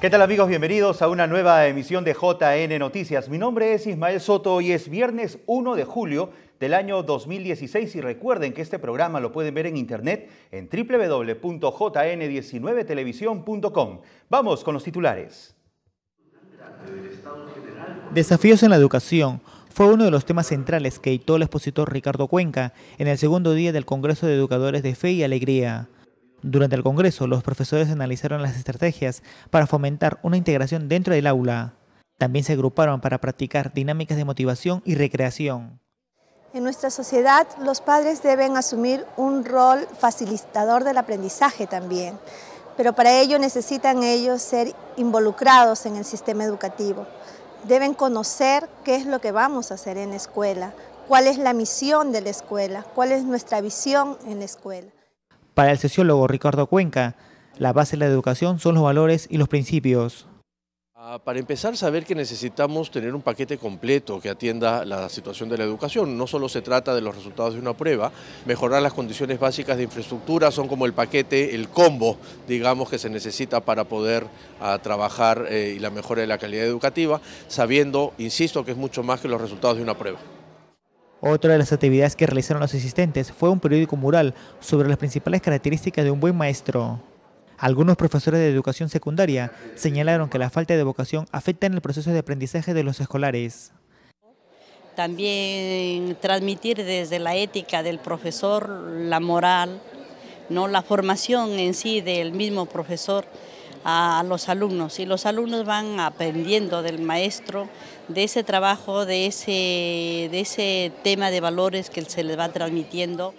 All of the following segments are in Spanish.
¿Qué tal amigos? Bienvenidos a una nueva emisión de JN Noticias. Mi nombre es Ismael Soto y es viernes 1 de julio del año 2016 y recuerden que este programa lo pueden ver en internet en www.jn19televisión.com. Vamos con los titulares. Desafíos en la educación fue uno de los temas centrales que editó el expositor Ricardo Cuenca en el segundo día del Congreso de Educadores de Fe y Alegría. Durante el Congreso, los profesores analizaron las estrategias para fomentar una integración dentro del aula. También se agruparon para practicar dinámicas de motivación y recreación. En nuestra sociedad, los padres deben asumir un rol facilitador del aprendizaje también, pero para ello necesitan ellos ser involucrados en el sistema educativo. Deben conocer qué es lo que vamos a hacer en la escuela, cuál es la misión de la escuela, cuál es nuestra visión en la escuela. Para el sociólogo Ricardo Cuenca, la base de la educación son los valores y los principios. Ah, para empezar, saber que necesitamos tener un paquete completo que atienda la situación de la educación. No solo se trata de los resultados de una prueba, mejorar las condiciones básicas de infraestructura son como el paquete, el combo, digamos, que se necesita para poder ah, trabajar eh, y la mejora de la calidad educativa, sabiendo, insisto, que es mucho más que los resultados de una prueba. Otra de las actividades que realizaron los asistentes fue un periódico mural sobre las principales características de un buen maestro. Algunos profesores de educación secundaria señalaron que la falta de vocación afecta en el proceso de aprendizaje de los escolares. También transmitir desde la ética del profesor, la moral, ¿no? la formación en sí del mismo profesor, a los alumnos y los alumnos van aprendiendo del maestro de ese trabajo, de ese, tema de valores que se les va transmitiendo.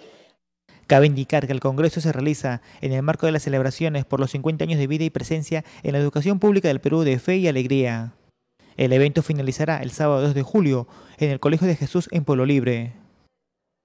Cabe indicar que el Congreso se realiza en el marco de las celebraciones por los 50 años de vida y presencia en la educación pública del Perú de Fe y Alegría. El evento finalizará el sábado 2 de julio en el Colegio de Jesús en Pueblo Libre.